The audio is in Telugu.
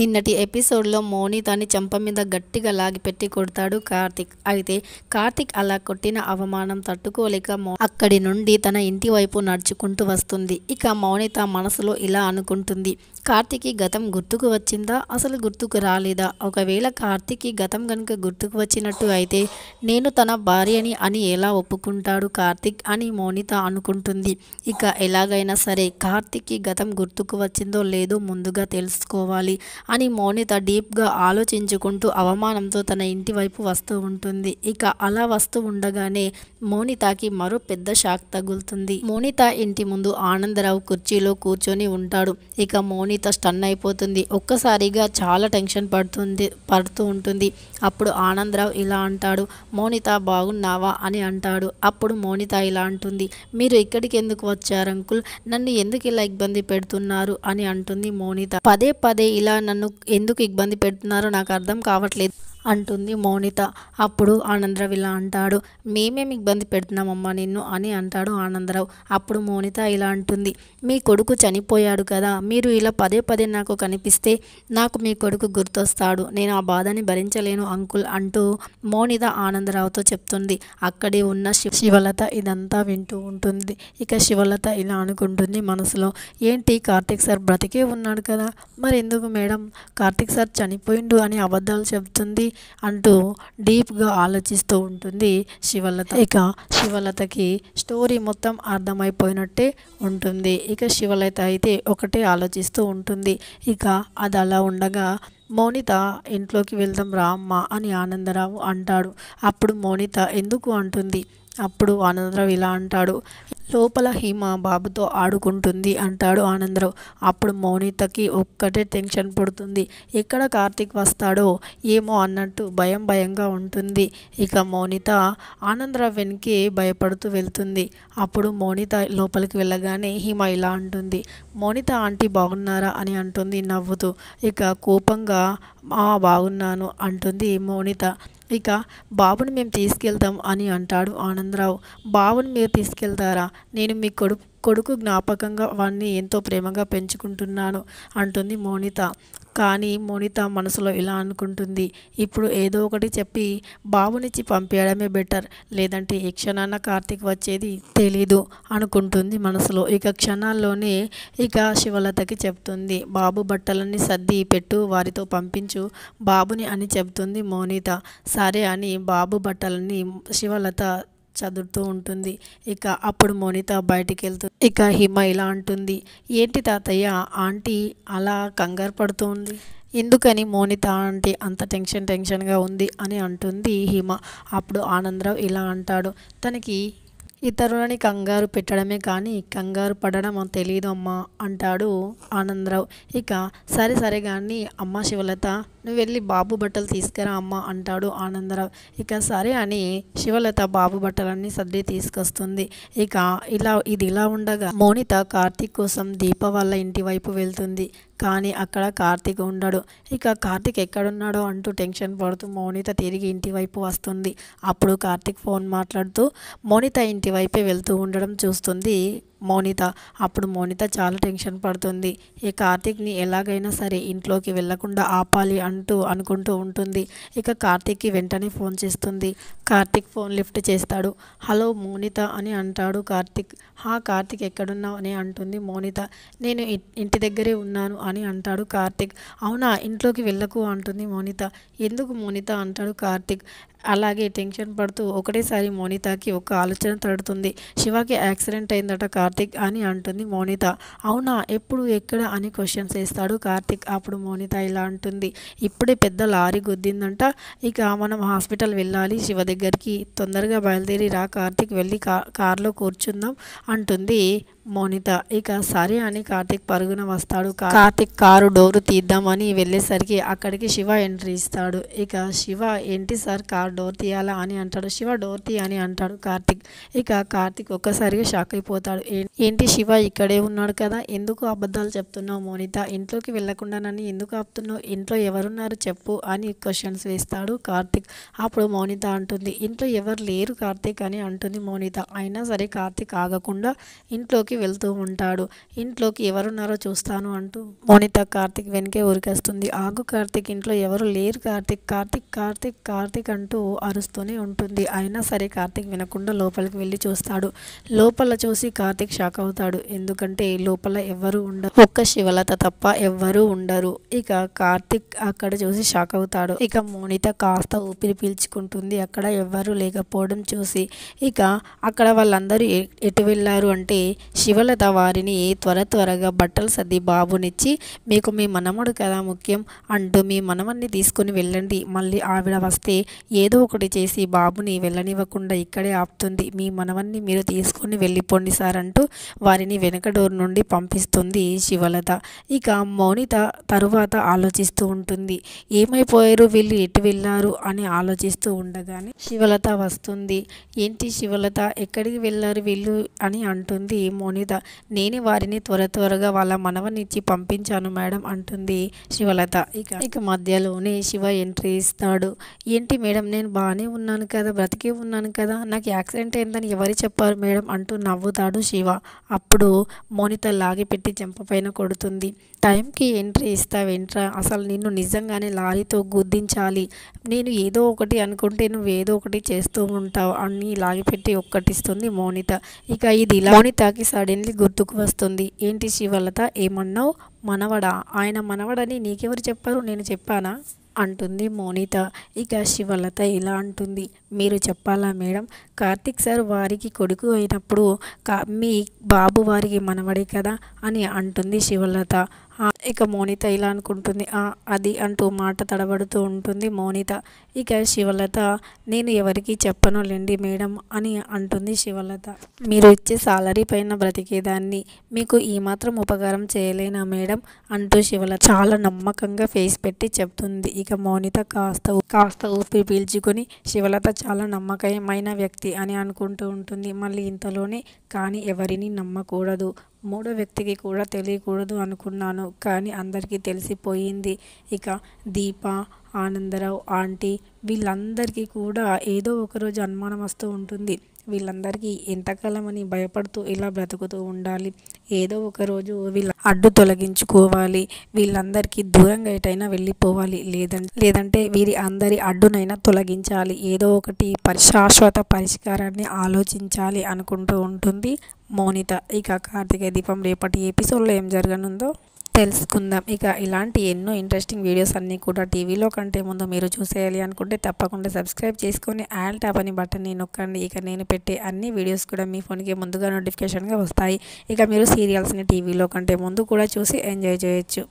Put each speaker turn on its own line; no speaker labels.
నిన్నటి ఎపిసోడ్లో మోని తన చెంప మీద గట్టిగా లాగిపెట్టి కొడతాడు కార్తిక్ అయితే కార్తిక్ అలా కొట్టిన అవమానం తట్టుకోలేక అక్కడి నుండి తన ఇంటి వైపు నడుచుకుంటూ వస్తుంది ఇక మౌనిత మనసులో ఇలా అనుకుంటుంది కార్తిక్కి గతం గుర్తుకు వచ్చిందా అసలు గుర్తుకు రాలేదా ఒకవేళ కార్తిక్కి గతం కనుక గుర్తుకు వచ్చినట్టు అయితే నేను తన భార్యని అని ఎలా ఒప్పుకుంటాడు కార్తిక్ అని మౌనిత అనుకుంటుంది ఇక ఎలాగైనా సరే కార్తిక్కి గతం గుర్తుకు వచ్చిందో లేదో ముందుగా తెలుసుకోవాలి అని మౌనిత డీప్గా ఆలోచించుకుంటూ అవమానంతో తన ఇంటి వైపు వస్తూ ఉంటుంది ఇక అలా వస్తూ ఉండగానే మౌనితకి మరో పెద్ద షాక్ తగులుతుంది మౌనిత ఇంటి ముందు ఆనందరావు కుర్చీలో కూర్చొని ఉంటాడు ఇక మౌనిత స్టన్ అయిపోతుంది ఒక్కసారిగా చాలా టెన్షన్ పడుతుంది పడుతూ ఉంటుంది అప్పుడు ఆనందరావు ఇలా అంటాడు మౌనిత బాగున్నావా అని అంటాడు అప్పుడు మౌనిత ఇలా అంటుంది మీరు ఇక్కడికి ఎందుకు వచ్చారు అంకుల్ నన్ను ఎందుకు ఇలా ఇబ్బంది పెడుతున్నారు అని అంటుంది మౌనిత పదే పదే ఇలా నన్ను ఎందుకు ఇబ్బంది పెడుతున్నారో నాకు అర్థం కావట్లేదు అంటుంది మౌనిత అప్పుడు ఆనందరావు ఇలా అంటాడు మేమే మీకు ఇబ్బంది పెడుతున్నామమ్మా నిన్ను అని అంటాడు ఆనందరావు అప్పుడు మౌనిత ఇలా అంటుంది మీ కొడుకు చనిపోయాడు కదా మీరు ఇలా పదే పదే నాకు కనిపిస్తే నాకు మీ కొడుకు గుర్తొస్తాడు నేను ఆ బాధని భరించలేను అంకుల్ అంటూ మౌనిత ఆనందరావుతో చెప్తుంది అక్కడే ఉన్న శివలత ఇదంతా వింటూ ఉంటుంది ఇక శివలత ఇలా అనుకుంటుంది మనసులో ఏంటి కార్తీక్ సార్ బ్రతికే ఉన్నాడు కదా మరి ఎందుకు మేడం కార్తీక్ సార్ చనిపోయిండు అని అబద్ధాలు చెప్తుంది అంటూ డీప్గా ఆలోచిస్తూ ఉంటుంది శివలత ఇక శివలతకి స్టోరీ మొత్తం అర్థమైపోయినట్టే ఉంటుంది ఇక శివలత అయితే ఒకటే ఆలోచిస్తూ ఉంటుంది ఇక అది అలా ఉండగా మౌనిత ఇంట్లోకి వెళ్దాం రా అమ్మ అని ఆనందరావు అంటాడు అప్పుడు మౌనిత ఎందుకు అంటుంది అప్పుడు ఆనందరావు ఇలా అంటాడు లోపల హీమ బాబుతో ఆడుకుంటుంది అంటాడు ఆనందరావు అప్పుడు మౌనితకి ఒక్కటే టెన్షన్ పడుతుంది ఎక్కడ కార్తీక్ వస్తాడో ఏమో అన్నట్టు భయం భయంగా ఉంటుంది ఇక మౌనిత ఆనందరావు వెనక్కి భయపడుతూ వెళ్తుంది అప్పుడు మౌనిత లోపలికి వెళ్ళగానే హీమ ఇలా అంటుంది మౌనిత ఆంటీ బాగున్నారా అని అంటుంది నవ్వుతూ ఇక కోపంగా బాగున్నాను అంటుంది మౌనిత ఇక బాబుని మేము తీసుకెళ్తాం అని అంటాడు ఆనందరావు బాబుని మీరు తీసుకెళ్తారా నేను మీ కొడుకు కొడుకు జ్ఞాపకంగా వాడిని ఎంతో ప్రేమగా పెంచుకుంటున్నాను అంటుంది మోనిత కానీ మోనిత మనసులో ఇలా అనుకుంటుంది ఇప్పుడు ఏదో ఒకటి చెప్పి బాబునిచ్చి పంపేయడమే బెటర్ లేదంటే ఈ క్షణాన కార్తీక్ వచ్చేది తెలీదు అనుకుంటుంది మనసులో ఇక క్షణాల్లోనే ఇక శివలతకి చెప్తుంది బాబు బట్టలన్నీ సర్ది పెట్టు వారితో పంపించు బాబుని అని చెప్తుంది మోనిత సరే అని బాబు బట్టలని శివలత చదువుతూ ఉంటుంది ఇక అప్పుడు మోనిత బయటికి వెళ్తుంది ఇక హిమ ఇలా అంటుంది ఏంటి తాతయ్య ఆంటీ అలా కంగారు పడుతుంది ఎందుకని మోనిత ఆంటీ అంత టెన్షన్ టెన్షన్గా ఉంది అని అంటుంది హిమ అప్పుడు ఆనందరావు ఇలా అంటాడు తనకి ఇతరులని కంగారు పెట్టడమే కానీ కంగారు పడడం తెలియదు అమ్మా అంటాడు ఆనందరావు ఇక సరే సరే కానీ అమ్మ శివలత నువ్వు వెళ్ళి బాబు బట్టలు తీసుకురా అమ్మ అంటాడు ఆనందరావు ఇక సరే అని శివలత బాబు బట్టలన్నీ సర్ది తీసుకొస్తుంది ఇక ఇలా ఇది ఇలా ఉండగా మోనిత కార్తీక్ కోసం దీప వల్ల ఇంటి వైపు వెళ్తుంది కానీ అక్కడ కార్తీక్ ఉండడు ఇక కార్తీక్ ఎక్కడున్నాడో అంటూ టెన్షన్ పడుతూ మౌనిత తిరిగి ఇంటి వైపు వస్తుంది అప్పుడు కార్తీక్ ఫోన్ మాట్లాడుతూ మౌనిత ఇంటి వైపే వెళ్తూ ఉండడం చూస్తుంది మౌనిత అప్పుడు మౌనిత చాలా టెన్షన్ పడుతుంది ఇక కార్తీక్ని ఎలాగైనా సరే ఇంట్లోకి వెళ్లకుండా ఆపాలి అంటూ అనుకుంటూ ఉంటుంది ఇక కార్తీక్కి వెంటనే ఫోన్ చేస్తుంది కార్తీక్ ఫోన్ లిఫ్ట్ చేస్తాడు హలో మౌనిత అని అంటాడు కార్తీక్ హా కార్తీక్ ఎక్కడున్నావు అని అంటుంది మౌనిత నేను ఇంటి దగ్గరే ఉన్నాను అని అంటాడు కార్తీక్ అవునా ఇంట్లోకి వెళ్ళకు అంటుంది మౌనిత ఎందుకు మౌనిత అంటాడు కార్తీక్ అలాగే టెన్షన్ పడుతూ ఒకటేసారి మౌనితకి ఒక ఆలోచన తడుతుంది శివకి యాక్సిడెంట్ అయిందట కార్తీక్ కార్తిక్ అని అంటుంది మౌనిత అవునా ఎప్పుడు ఎక్కడ అని క్వశ్చన్స్ వేస్తాడు కార్తిక్ అప్పుడు మౌనిత ఇలా అంటుంది ఇప్పుడే పెద్ద లారీ గుద్దిందంట ఇక మనం హాస్పిటల్ వెళ్ళాలి శివ దగ్గరికి తొందరగా బయలుదేరి రా కార్తిక్ వెళ్ళి కా కార్లో కూర్చుందాం అంటుంది మోనిత ఇక సరే అని కార్తిక్ పరుగున వస్తాడు కార్తిక్ కారు డోరు తీద్దామని వెళ్ళేసరికి అక్కడికి శివ ఎంట్రీ ఇస్తాడు ఇక శివ ఏంటి సార్ కార్ డోర్ తీయాలా అని అంటాడు శివ డోర్ తీ అని అంటాడు కార్తిక్ ఇక కార్తిక్ ఒక్కసారిగా షాక్ అయిపోతాడు ఏంటి శివ ఇక్కడే ఉన్నాడు కదా ఎందుకు అబద్ధాలు చెప్తున్నావు మోనిత ఇంట్లోకి వెళ్లకుండా నన్ను ఎందుకు ఆపుతున్నావు ఇంట్లో ఎవరున్నారు చెప్పు అని క్వశ్చన్స్ వేస్తాడు కార్తిక్ అప్పుడు మోనిత అంటుంది ఇంట్లో ఎవరు లేరు కార్తిక్ అని అంటుంది మోనిత అయినా సరే కార్తిక్ ఆగకుండా ఇంట్లోకి ఇంట్లోకి వెళ్తూ ఉంటాడు ఇంట్లోకి ఎవరున్నారో చూస్తాను అంటూ మోనిత కార్తిక్ వెనకే ఊరికేస్తుంది ఆగు కార్తిక్ ఇంట్లో ఎవరు లేరు కార్తిక్ కార్తిక్ కార్తీక్ కార్తీక్ అంటూ అరుస్తూనే ఉంటుంది అయినా సరే కార్తీక్ వినకుండా లోపలికి వెళ్ళి చూస్తాడు లోపల చూసి కార్తీక్ షాక్ అవుతాడు ఎందుకంటే లోపల ఎవ్వరూ ఉండరు ఒక్క శివలత తప్ప ఎవ్వరూ ఉండరు ఇక కార్తీక్ అక్కడ చూసి షాక్ అవుతాడు ఇక మోనిత కాస్త ఊపిరి పీల్చుకుంటుంది అక్కడ ఎవ్వరూ లేకపోవడం చూసి ఇక అక్కడ వాళ్ళందరూ ఎటు వెళ్ళారు అంటే శివలత వారిని త్వర త్వరగా బట్టలు సర్ది బాబునిచ్చి మీకు మీ మనముడు కదా ముఖ్యం అంటూ మీ మనమన్ని తీసుకుని వెళ్ళండి మళ్ళీ ఆవిడ వస్తే ఏదో ఒకటి చేసి బాబుని వెళ్ళనివ్వకుండా ఇక్కడే ఆపుతుంది మీ మనవన్ని మీరు తీసుకొని వెళ్ళిపోండి సార్ అంటూ వారిని వెనక డోర్ నుండి పంపిస్తుంది శివలత ఇక మౌనిత తరువాత ఆలోచిస్తూ ఉంటుంది ఏమైపోయారు వీళ్ళు ఎటు వెళ్ళారు అని ఆలోచిస్తూ ఉండగానే శివలత వస్తుంది ఏంటి శివలత ఎక్కడికి వెళ్ళారు వీళ్ళు అని అంటుంది మౌనిత నేనే వారిని త్వర త్వరగా వాళ్ళ మనవనిచ్చి పంపించాను మేడం అంటుంది శివలత ఇక ఇక మధ్యలోనే శివ ఎంట్రీ ఇస్తాడు అన్నాడు ఏంటి మేడం నేను బాగానే ఉన్నాను కదా బ్రతికే ఉన్నాను కదా నాకు యాక్సిడెంట్ అయిందని ఎవరు చెప్పారు మేడం అంటూ నవ్వుతాడు శివ అప్పుడు మోనిత లాగిపెట్టి చెంప పైన కొడుతుంది టైంకి ఎంట్రీ ఇస్తావేంట్రా అసలు నిన్ను నిజంగానే లారీతో గుద్దించాలి నేను ఏదో ఒకటి అనుకుంటే నువ్వు ఏదో ఒకటి చేస్తూ ఉంటావు అని లాగిపెట్టి ఒక్కటిస్తుంది మోనిత ఇక ఇది మోనితకి సడన్లీ గుర్తుకు వస్తుంది ఏంటి శివలత ఏమన్నావు మనవడా ఆయన మనవడని నీకెవరు చెప్పారు నేను చెప్పానా అంటుంది మోనిత ఇక శివలత ఇలా అంటుంది మీరు చెప్పాలా మేడం కార్తిక్ సార్ వారికి కొడుకు అయినప్పుడు మీ బాబు వారికి మనవడే కదా అని అంటుంది శివలత ఇక మోనిత ఇలా అనుకుంటుంది ఆ అది అంటూ మాట తడబడుతూ ఉంటుంది మోనిత ఇక శివలత నేను ఎవరికి చెప్పను లేండి మేడం అని అంటుంది శివలత మీరు ఇచ్చే సాలరీ పైన బ్రతికేదాన్ని మీకు ఈ మాత్రం ఉపకారం చేయలేనా మేడం అంటూ శివలత చాలా నమ్మకంగా ఫేస్ పెట్టి చెప్తుంది ఇక మోనిత కాస్త కాస్త ఊపి పీల్చుకొని శివలత చాలా నమ్మకమైన వ్యక్తి అని అనుకుంటూ ఉంటుంది మళ్ళీ ఇంతలోనే కానీ ఎవరిని నమ్మకూడదు మూడో వ్యక్తికి కూడా తెలియకూడదు అనుకున్నాను కానీ అందరికీ తెలిసిపోయింది ఇక దీప ఆనందరావు ఆంటీ వీళ్ళందరికీ కూడా ఏదో ఒకరోజు అనుమానం వస్తూ ఉంటుంది వీళ్ళందరికీ ఎంతకాలం అని భయపడుతూ ఇలా బ్రతుకుతూ ఉండాలి ఏదో ఒక రోజు వీళ్ళ అడ్డు తొలగించుకోవాలి వీళ్ళందరికీ దూరంగా ఎటైనా వెళ్ళిపోవాలి లేదంటే లేదంటే వీరి అందరి అడ్డునైనా తొలగించాలి ఏదో ఒకటి శాశ్వత పరిష్కారాన్ని ఆలోచించాలి అనుకుంటూ ఉంటుంది మోనిత ఇక కార్తికేయ దీపం రేపటి ఎపిసోడ్లో ఏం జరగనుందో తెలుసుకుందాం ఇక ఇలాంటి ఎన్నో ఇంట్రెస్టింగ్ వీడియోస్ అన్నీ కూడా టీవీలో కంటే ముందు మీరు చూసేయాలి అనుకుంటే తప్పకుండా సబ్స్క్రైబ్ చేసుకొని ఆల్ ట్యాప్ అని బటన్ని నొక్కండి ఇక నేను పెట్టే అన్ని వీడియోస్ కూడా మీ ఫోన్కి ముందుగా నోటిఫికేషన్గా వస్తాయి ఇక మీరు సీరియల్స్ని టీవీలో కంటే ముందు కూడా చూసి ఎంజాయ్ చేయొచ్చు